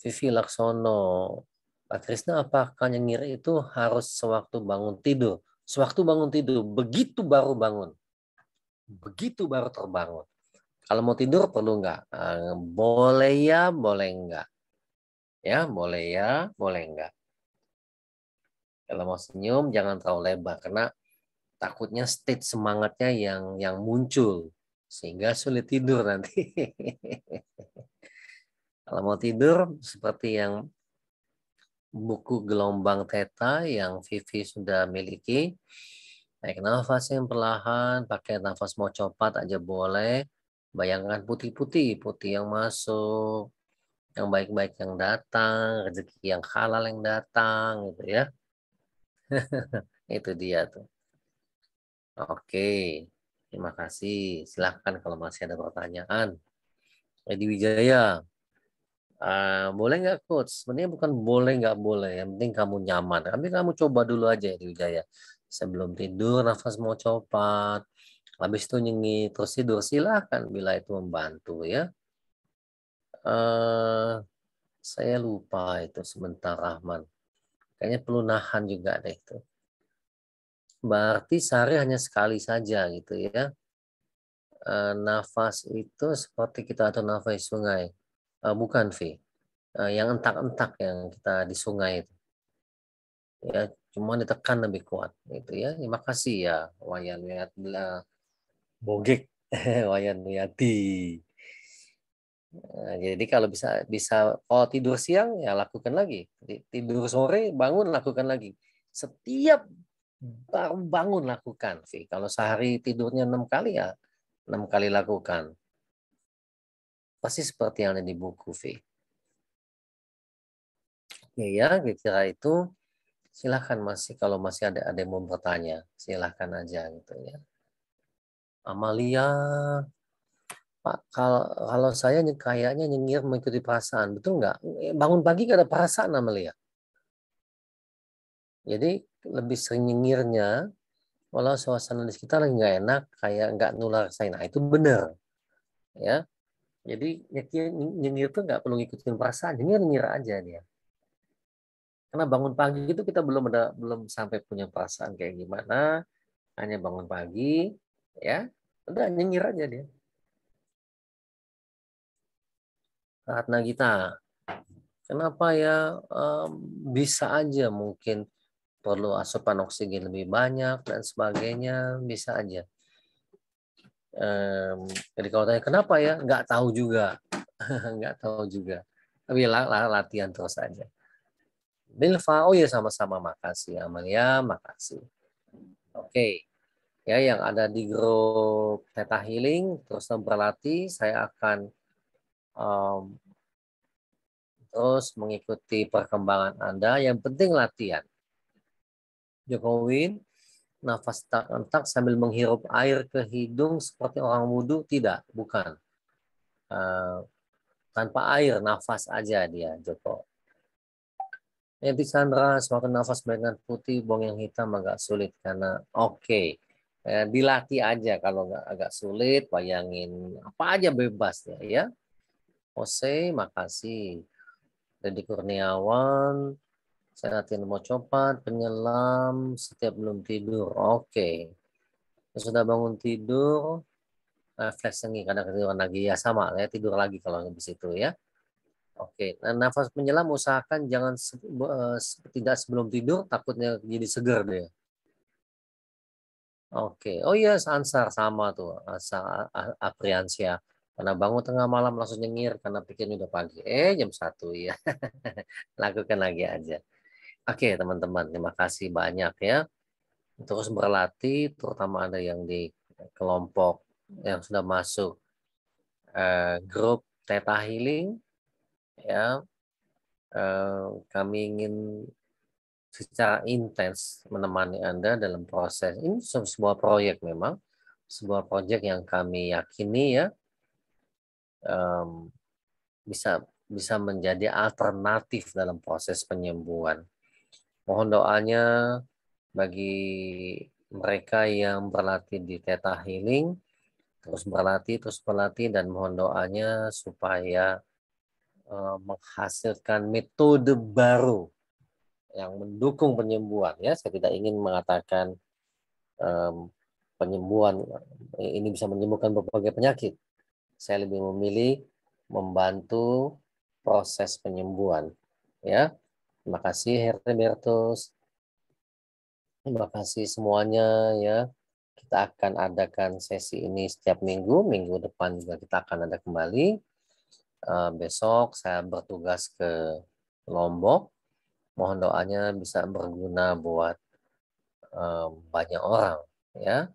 Vivi Laksono, Pak Krisna, apakah nyengir itu harus sewaktu bangun tidur? Sewaktu bangun tidur, begitu baru bangun. Begitu baru terbangun. Kalau mau tidur perlu nggak? Eh, boleh ya, boleh nggak. Ya, boleh ya, boleh nggak. Kalau mau senyum, jangan terlalu lebar. Karena takutnya state semangatnya yang yang muncul. Sehingga sulit tidur nanti. [LAUGHS] Kalau mau tidur, seperti yang buku gelombang theta yang Vivi sudah miliki. Naik nafas yang perlahan, pakai nafas mau copat aja boleh. Bayangkan putih-putih, putih yang masuk, yang baik-baik yang datang, rezeki yang halal yang datang, gitu ya. [LAUGHS] Itu dia tuh. Oke, terima kasih. Silahkan kalau masih ada pertanyaan. Edi Wijaya, Uh, boleh nggak coach? Sebenarnya bukan boleh nggak boleh, yang penting kamu nyaman. Tapi kamu coba dulu aja ya di Sebelum tidur nafas mau copot, habis itu nyengit terus tidur silahkan bila itu membantu ya. Uh, saya lupa itu sebentar Rahman. Kayaknya perlu nahan juga deh itu. Berarti sehari hanya sekali saja gitu ya. Uh, nafas itu seperti kita atau nafas sungai Uh, bukan, V. Uh, eh, yang entak-entak yang kita di sungai itu. Ya, cuma ditekan lebih kuat itu ya. Terima kasih ya Wayan Wiyatla Bogek [LAUGHS] Wayan Wiyati. Nah, eh, jadi kalau bisa bisa kalau tidur siang ya lakukan lagi. Tidur sore bangun lakukan lagi. Setiap bangun lakukan sih. Kalau sehari tidurnya enam kali ya enam kali lakukan. Pasti seperti yang ada di buku V. Oke ya, kira-kira itu silahkan masih kalau masih ada ada yang mau bertanya silahkan aja gitu ya Amalia Pak kalau kalau saya kayaknya nyengir mengikuti perasaan betul nggak eh, bangun pagi gak ada perasaan Amalia jadi lebih sering nyengirnya walau suasana di sekitar nggak enak kayak nggak nular saya nah itu benar ya jadi ya, nyetir, nyetir tuh nggak perlu ngikutin perasaan, nyengir nyira aja dia. Ya. Karena bangun pagi itu kita belum ada belum sampai punya perasaan kayak gimana, hanya bangun pagi, ya udah nyetir aja dia. Ratna Gita, kenapa ya um, bisa aja mungkin perlu asupan oksigen lebih banyak dan sebagainya bisa aja jadi kalau tanya kenapa ya, nggak tahu juga, [LAUGHS] nggak tahu juga. Tapi latihan terus aja. Milva, oh ya sama-sama makasih Amalia, makasih. Oke, okay. ya yang ada di grup Theta Healing terus berlatih, saya akan um, terus mengikuti perkembangan Anda. Yang penting latihan. Jokowi nafas tak entak sambil menghirup air ke hidung seperti orang wudhu? Tidak, bukan. Uh, tanpa air, nafas aja dia, Joko. Nanti ya, Sandra semakin nafas dengan putih, bong yang hitam agak sulit karena oke. Okay. Eh, dilatih aja kalau nggak agak sulit, bayangin apa aja bebas ya. ya. Jose, makasih. Dedi Kurniawan, saya latihan mau copat, penyelam, setiap belum tidur. Oke. Okay. Sudah bangun tidur, refleks lagi karena ketiduran lagi ya sama ya tidur lagi kalau habis itu ya. Oke, okay. nah, nafas menyelam usahakan jangan se uh, tidak sebelum tidur takutnya jadi seger deh. Oke, okay. oh iya yes, Ansar sama tuh, Asa Apriansyah. Karena bangun tengah malam langsung nyengir karena pikirnya udah pagi. Eh jam satu ya. [LAUGHS] Lakukan lagi aja. Oke teman-teman, terima kasih banyak ya. Terus berlatih, terutama ada yang di kelompok yang sudah masuk uh, grup Theta Healing, ya uh, kami ingin secara intens menemani Anda dalam proses. Ini sebuah proyek memang, sebuah proyek yang kami yakini ya um, bisa bisa menjadi alternatif dalam proses penyembuhan. Mohon doanya bagi mereka yang berlatih di Theta Healing, terus berlatih, terus berlatih, dan mohon doanya supaya eh, menghasilkan metode baru yang mendukung penyembuhan. Ya, saya tidak ingin mengatakan um, penyembuhan eh, ini bisa menyembuhkan berbagai penyakit. Saya lebih memilih membantu proses penyembuhan. Ya, Terima kasih Herbertus. Terima kasih semuanya ya. Kita akan adakan sesi ini setiap minggu. Minggu depan juga kita akan ada kembali. Eh, besok saya bertugas ke Lombok. Mohon doanya bisa berguna buat eh, banyak orang ya.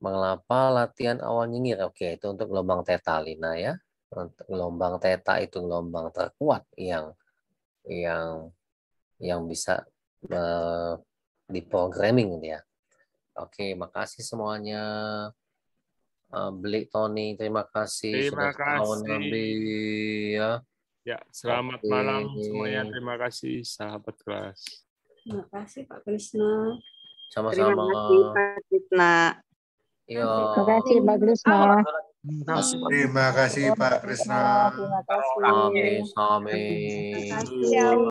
Mengapa latihan awal nyengir? Oke, itu untuk gelombang teta Lina ya. Untuk gelombang teta itu gelombang terkuat yang yang yang bisa uh, eh, di programming gitu ya. Oke, makasih semuanya. Uh, beli Tony, terima kasih terima sudah kasih. tahun lebih ya. Ya, selamat Oke. malam semuanya. Terima kasih sahabat kelas. Terima kasih Pak Krisna. Sama-sama. Terima kasih Pak Krisna. Yo. Terima kasih Pak Krisna. Nah, Terima kasih Pak Krisna. Terima kasih. Amin. Amin.